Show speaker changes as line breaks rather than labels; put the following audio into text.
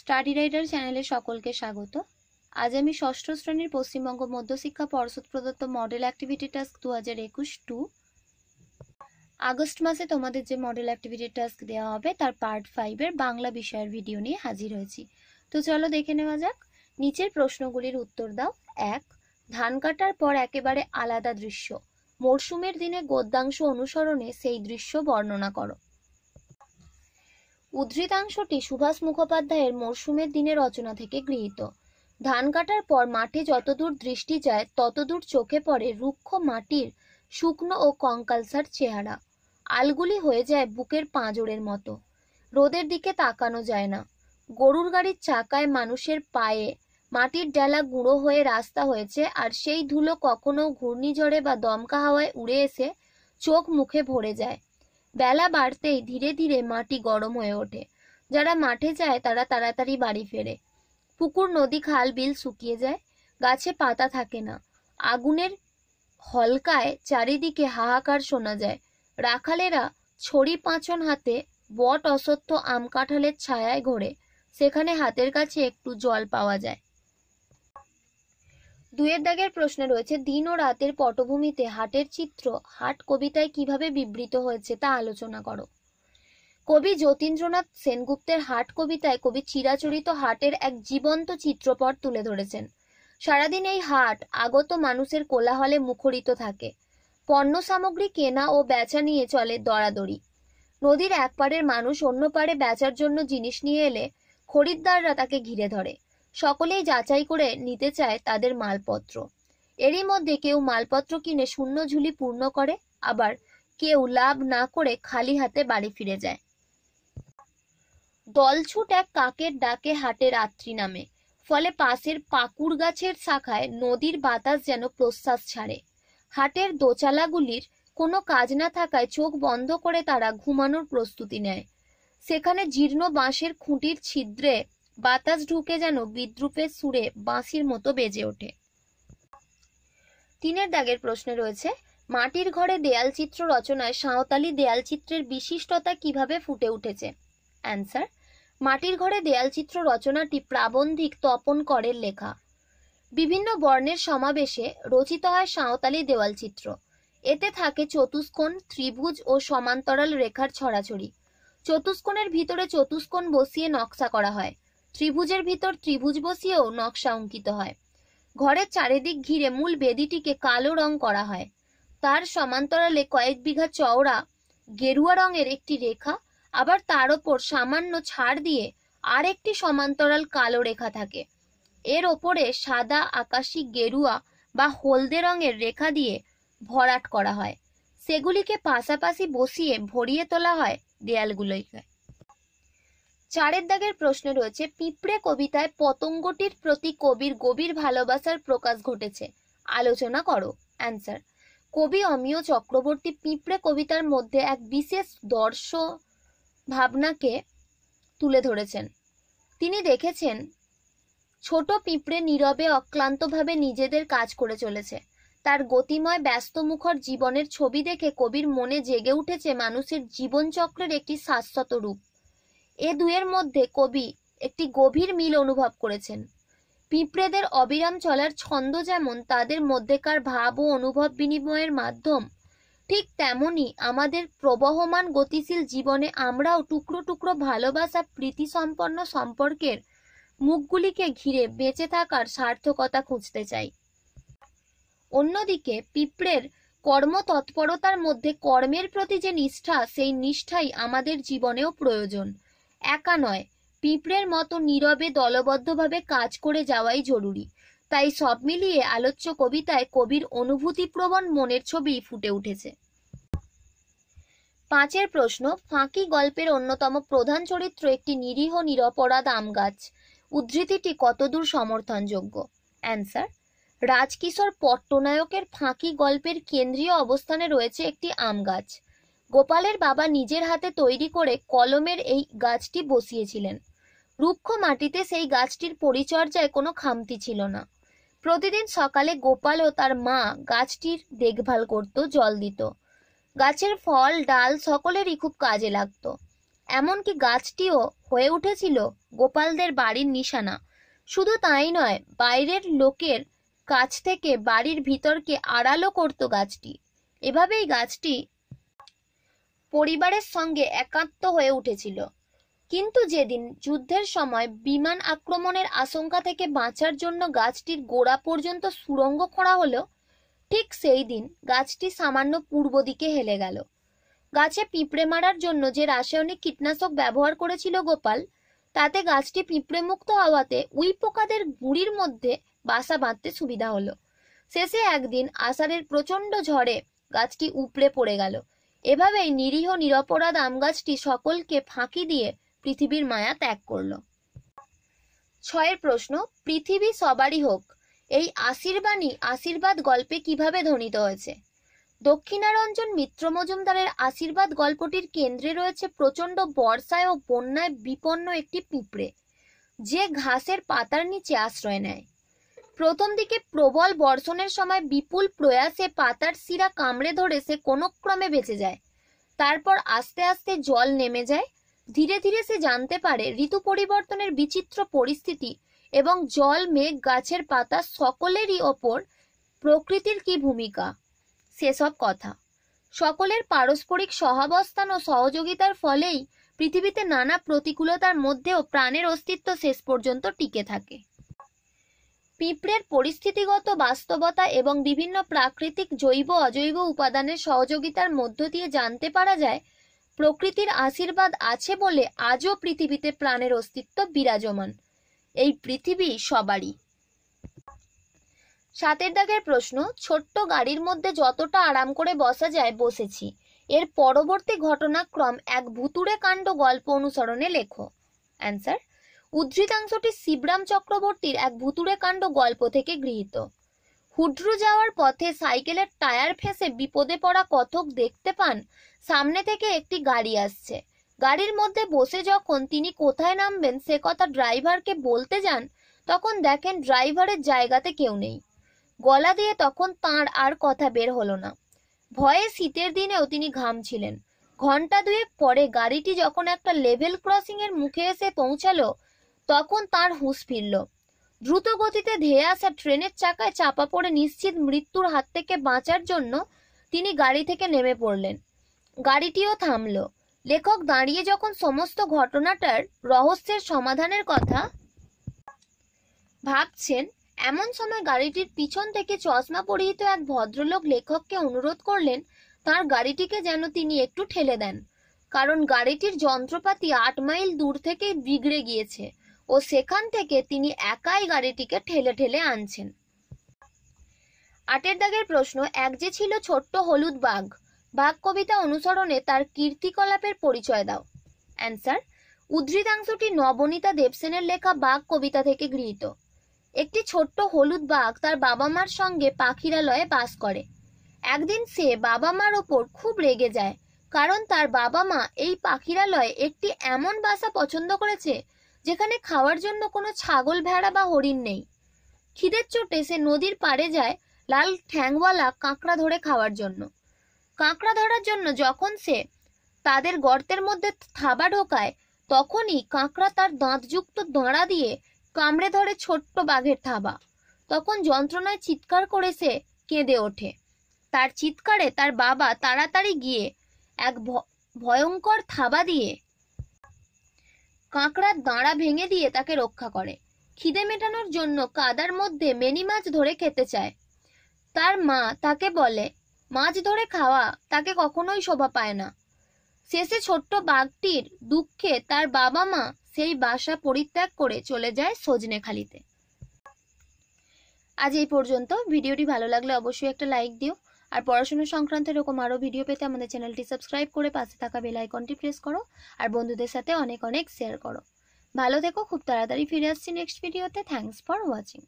study rider চ্যানেলে সকলকে স্বাগত আজ আমি ষষ্ঠ শ্রেণীর পশ্চিমবঙ্গ মধ্যশিক্ষা পর্ষদ প্রদত্ত মডেল অ্যাক্টিভিটি টাস্ক দু হাজার একুশ টু আগস্ট মাসে তোমাদের যে মডেল অ্যাক্টিভিটি টাস্ক দেওয়া হবে তার পার্ট ফাইভের বাংলা বিষয়ের ভিডিও নিয়ে হাজির হয়েছি তো চলো দেখে নেওয়া যাক নিচের প্রশ্নগুলির উত্তর দাও এক ধান কাটার পর একেবারে আলাদা দৃশ্য মরশুমের দিনে গদ্যাংশ অনুসরণে সেই দৃশ্য বর্ণনা করো উদ্ধৃতাংশটি সুভাষ মুখোপাধ্যায়ের মরশুমের দিনে রচনা থেকে গৃহীত ধান কাটার পর মাঠে যতদূর দৃষ্টি যায় ততদূর চোখে পড়ে রুক্ষ মাটির শুকনো ও কঙ্কালসার চেহারা আলগুলি হয়ে যায় বুকের পাঁজরের মতো রোদের দিকে তাকানো যায় না গরুর গাড়ির চাকায় মানুষের পায়ে মাটির ডালা গুঁড়ো হয়ে রাস্তা হয়েছে আর সেই ধুলো কখনো ঘূর্ণিঝড়ে বা দমকা হাওয়ায় উড়ে এসে চোখ মুখে ভরে যায় বেলা বাড়তেই ধীরে ধীরে মাটি গরম হয়ে ওঠে যারা মাঠে যায় তারা তাড়াতাড়ি বাড়ি ফেরে পুকুর নদী খাল বিল শুকিয়ে যায় গাছে পাতা থাকে না আগুনের হলকায় চারিদিকে হাহাকার শোনা যায় রাখালেরা ছড়ি পাঁচন হাতে বট অসত্য আম কাঁঠালের ছায়ায় ঘোরে সেখানে হাতের কাছে একটু জল পাওয়া যায় দুয়ের দাগের প্রশ্নে রয়েছে দিন ও রাতের পটভূমিতে হাটের চিত্র হাট কবিতায় কিভাবে বিবৃত হয়েছে তা আলোচনা করো কবি যতীন্দ্রনাথ সেনগুপ্তের হাট কবিতায় কবি চিরাচরিত হাটের এক জীবন্ত চিত্রপট তুলে ধরেছেন সারাদিন এই হাট আগত মানুষের কোলাহলে মুখরিত থাকে পণ্য সামগ্রী কেনা ও বেচা নিয়ে চলে দরাদরি নদীর এক পারের মানুষ অন্য পারে বেচার জন্য জিনিস নিয়ে এলে খরিদ্দাররা তাকে ঘিরে ধরে সকলেই যাচাই করে নিতে চায় তাদের মালপত্র এরই মধ্যে কেউ মালপত্র কিনে শূন্য ঝুলি পূর্ণ করে আবার কেউ লাভ না করে খালি হাতে বাড়ি ফিরে যায় দলছুট এক কাকের ডাকে হাটে রাত্রি নামে ফলে পাশের পাকুড় গাছের শাখায় নদীর বাতাস যেন প্রশ্বাস ছাড়ে হাটের দোচালাগুলির কোনো কাজ না থাকায় চোখ বন্ধ করে তারা ঘুমানোর প্রস্তুতি নেয় সেখানে জীর্ণ বাঁশের খুঁটির ছিদ্রে বাতাস ঢুকে যেন বিদ্রুপের সুরে বাঁশির মতো বেজে ওঠে তিনের দাগের প্রশ্ন রয়েছে মাটির ঘরে দেয়াল চিত্র রচনায় সাঁওতালি দেয়াল চিত্রের বিশিষ্টতা কিভাবে ফুটে উঠেছে অ্যান্সার মাটির ঘরে দেয়াল চিত্র রচনাটি প্রাবন্ধিক তপন করের লেখা বিভিন্ন বর্ণের সমাবেশে রচিত হয় সাঁওতালি দেওয়াল চিত্র এতে থাকে চতুষ্কোণ ত্রিভুজ ও সমান্তরাল রেখার ছড়াছড়ি চতুষ্কোণের ভিতরে চতুষ্কোণ বসিয়ে নকশা করা হয় ত্রিভুজের ভিতর ত্রিভুজ বসিয়েও নকশা অঙ্কিত হয় ঘরের চারিদিক ঘিরে মূল বেদিটিকে কালো রং করা হয় তার সমান্তরালে কয়েক বিঘা চওড়া গেরুয়া রঙের একটি রেখা আবার তার ওপর সামান্য ছাড় দিয়ে আর একটি সমান্তরাল কালো রেখা থাকে এর ওপরে সাদা আকাশি গেরুয়া বা হলদে রঙের রেখা দিয়ে ভরাট করা হয় সেগুলিকে পাশাপাশি বসিয়ে ভরিয়ে তোলা হয় দেয়ালগুলোকে চারের দাগের প্রশ্ন রয়েছে পিঁপড়ে কবিতায় পতঙ্গটির প্রতি কবির গভীর ভালোবাসার প্রকাশ ঘটেছে আলোচনা করো অ্যান্সার কবি অমিয় চক্রবর্তী পিঁপড়ে কবিতার মধ্যে এক বিশেষ দর্শ ভাবনাকে তুলে ধরেছেন তিনি দেখেছেন ছোট পিঁপড়ে নীরবে অক্লান্তভাবে নিজেদের কাজ করে চলেছে তার গতিময় ব্যস্তমুখর জীবনের ছবি দেখে কবির মনে জেগে উঠেছে মানুষের জীবনচক্রের একটি শাশ্বত রূপ এ দুয়ের মধ্যে কবি একটি গভীর মিল অনুভব করেছেন পিঁপড়েদের অবিরাম চলার ছন্দ যেমন তাদের মধ্যেকার ভাব ও অনুভব বিনিময়ের মাধ্যম ঠিক তেমনি আমাদের প্রবহমান গতিশীল জীবনে আমরাও টুকরো টুকরো ভালোবাসা প্রীতিসম্পন্ন সম্পর্কের মুখগুলিকে ঘিরে বেঁচে থাকার সার্থকতা খুঁজতে চাই অন্যদিকে পিঁপড়ের কর্মতৎপরতার মধ্যে কর্মের প্রতি যে নিষ্ঠা সেই নিষ্ঠাই আমাদের জীবনেও প্রয়োজন একা নয় পিঁপড়ের মতো নীরবে দলবদ্ধভাবে কাজ করে যাওয়াই জরুরি তাই সব মিলিয়ে আলোচ্য কবিতায় কবির অনুভূতিপ্রবণ মনের ছবি ফুটে উঠেছে পাঁচের প্রশ্ন ফাঁকি গল্পের অন্যতম প্রধান চরিত্র একটি নিরীহ নিরপরাধ আম গাছ উদ্ধৃতিটি কতদূর সমর্থনযোগ্য অ্যান্সার রাজকিশোর পট্টনায়কের ফাঁকি গল্পের কেন্দ্রীয় অবস্থানে রয়েছে একটি আম গাছ গোপালের বাবা নিজের হাতে তৈরি করে কলমের এই গাছটি বসিয়েছিলেন রুক্ষ মাটিতে সেই গাছটির পরিচর্যায় কোনো খামতি ছিল না প্রতিদিন সকালে গোপাল ও তার মা গাছটির দেখভাল করত জল দিত গাছের ফল ডাল সকলেরই খুব কাজে লাগতো এমনকি গাছটিও হয়ে উঠেছিল গোপালদের বাড়ির নিশানা শুধু তাই নয় বাইরের লোকের কাছ থেকে বাড়ির ভিতরকে আড়ালো করত গাছটি এভাবেই গাছটি পরিবারের সঙ্গে একাত্ম হয়ে উঠেছিল কিন্তু যেদিন যুদ্ধের সময় বিমান আক্রমণের আশঙ্কা থেকে বাঁচার জন্য গাছটির গোড়া পর্যন্ত সুরঙ্গ খোঁড়া হলো ঠিক সেই দিন গাছটি সামান্য পূর্ব দিকে হেলে গেল গাছে পিঁপড়ে মারার জন্য যে রাসায়নিক কীটনাশক ব্যবহার করেছিল গোপাল তাতে গাছটি পিঁপড়ে মুক্ত হওয়াতে উই পোকাদের গুড়ির মধ্যে বাসা বাঁধতে সুবিধা হলো শেষে একদিন আষাঢ়ের প্রচণ্ড ঝড়ে গাছটি উপড়ে পড়ে গেল এভাবেই নিরীহ নিরপরাধ আমগাছটি সকলকে ফাঁকি দিয়ে পৃথিবীর মায়া ত্যাগ করল ছয়ের প্রশ্ন পৃথিবী সবারই হোক এই আশীর্বাণী আশীর্বাদ গল্পে কিভাবে ধ্বনিত হয়েছে দক্ষিণারঞ্জন মিত্র মজুমদারের আশীর্বাদ গল্পটির কেন্দ্রে রয়েছে প্রচণ্ড বর্ষায় ও বন্যায় বিপন্ন একটি পিঁপড়ে যে ঘাসের পাতার নিচে আশ্রয় নেয় প্রথম দিকে প্রবল বর্ষণের সময় বিপুল প্রয়াসে পাতার শিরা কামড়ে ধরে সে কোনো ক্রমে বেঁচে যায় তারপর আস্তে আস্তে জল নেমে যায় ধীরে ধীরে সে জানতে পারে ঋতু পরিবর্তনের বিচিত্র পরিস্থিতি এবং জল মেঘ গাছের পাতা সকলেরই ওপর প্রকৃতির কি ভূমিকা সেসব কথা সকলের পারস্পরিক সহাবস্থান ও সহযোগিতার ফলেই পৃথিবীতে নানা প্রতিকূলতার মধ্যেও প্রাণের অস্তিত্ব শেষ পর্যন্ত টিকে থাকে পিঁপড়ের পরিস্থিতিগত বাস্তবতা এবং বিভিন্ন প্রাকৃতিক জৈব অজৈব উপাদানের সহযোগিতার মধ্য দিয়ে জানতে পারা যায় প্রকৃতির আশীর্বাদ আছে বলে আজও পৃথিবীতে প্রাণের অস্তিত্ব বিরাজমান এই পৃথিবী সবারই সাতের দাগের প্রশ্ন ছোট্ট গাড়ির মধ্যে যতটা আরাম করে বসা যায় বসেছি এর পরবর্তী ঘটনাক্রম এক ভুতুড়ে কাণ্ড গল্প অনুসরণে লেখো অ্যান্সার উদ্ধৃতাংশটি শিবরাম চক্রবর্তীর এক ভুতুড়ে কাণ্ড গল্প থেকে গৃহীত হুড্রু যাওয়ার পথে সাইকেলের টায়ার ফেসে বিপদে পড়া কথক দেখতে পান সামনে থেকে একটি গাড়ি আসছে গাড়ির মধ্যে বসে যখন তিনি কোথায় নামবেন সে কথা ড্রাইভারকে বলতে যান তখন দেখেন ড্রাইভারের জায়গাতে কেউ নেই গলা দিয়ে তখন তার আর কথা বের হলো না ভয়ে শীতের দিনেও তিনি ঘাম ছিলেন ঘন্টা দুয়েক পরে গাড়িটি যখন একটা লেভেল ক্রসিং এর মুখে এসে পৌঁছালো তখন তার হুঁশ ফিরল দ্রুত গতিতে ধেয়ে আসা ট্রেনের চাকায় চাপা পড়ে নিশ্চিত মৃত্যুর হাত থেকে বাঁচার জন্য তিনি গাড়ি থেকে নেমে পড়লেন গাড়িটিও থামল লেখক দাঁড়িয়ে যখন সমস্ত ঘটনাটার রহস্যের সমাধানের কথা ভাবছেন এমন সময় গাড়িটির পিছন থেকে চশমা পরিহিত এক ভদ্রলোক লেখককে অনুরোধ করলেন তার গাড়িটিকে যেন তিনি একটু ঠেলে দেন কারণ গাড়িটির যন্ত্রপাতি আট মাইল দূর থেকে বিগড়ে গিয়েছে ও সেখান থেকে তিনি একাই গাড়িটিকে ঠেলে ঠেলে আনছেন আটের দাগের প্রশ্ন এক যে ছিল ছোট্ট হলুদ বাঘ বাঘ কবিতা অনুসরণে তার কীর্তিকলাপের পরিচয় দাও অ্যান্সার উদ্ধৃতাংশটি নবনীতা দেবসেনের লেখা বাঘ কবিতা থেকে গৃহীত একটি ছোট্ট হলুদ বাঘ তার বাবা মার সঙ্গে পাখিরালয়ে বাস করে একদিন সে বাবা মার ওপর খুব রেগে যায় কারণ তার বাবা মা এই পাখিরালয়ে একটি এমন বাসা পছন্দ করেছে যেখানে খাওয়ার জন্য কোনো ছাগল ভেড়া বা হরিণ নেই খিদের চোটে সে নদীর পাড়ে যায় লাল ঠ্যাংওয়ালা কাঁকড়া ধরে খাওয়ার জন্য কাঁকড়া ধরার জন্য যখন সে তাদের গর্তের মধ্যে থাবা ঢোকায় তখনই কাঁকড়া তার দাঁতযুক্ত দাঁড়া দিয়ে কামড়ে ধরে ছোট্ট বাঘের থাবা তখন যন্ত্রণায় চিৎকার করে সে কেঁদে ওঠে তার চিৎকারে তার বাবা তাড়াতাড়ি গিয়ে এক ভয়ঙ্কর থাবা দিয়ে কাঁকড়ার দাঁড়া ভেঙে দিয়ে তাকে রক্ষা করে খিদে মেটানোর জন্য কাদার মধ্যে মেনি মাছ ধরে খেতে চায় তার মা তাকে বলে মাছ ধরে খাওয়া তাকে কখনোই শোভা পায় না শেষে ছোট্ট বাঘটির দুঃখে তার বাবা মা সেই বাসা পরিত্যাগ করে চলে যায় সজনেখালিতে আজ এই পর্যন্ত ভিডিওটি ভালো লাগলে অবশ্যই একটা লাইক দিও আর পড়াশোনা সংক্রান্ত এরকম আরও ভিডিও পেতে আমাদের চ্যানেলটি সাবস্ক্রাইব করে পাশে থাকা বেল আইকনটি প্রেস করো আর বন্ধুদের সাথে অনেক অনেক শেয়ার করো ভালো থেকো খুব তাড়াতাড়ি ফিরে আসছি নেক্সট ভিডিওতে থ্যাংকস ফর ওয়াচিং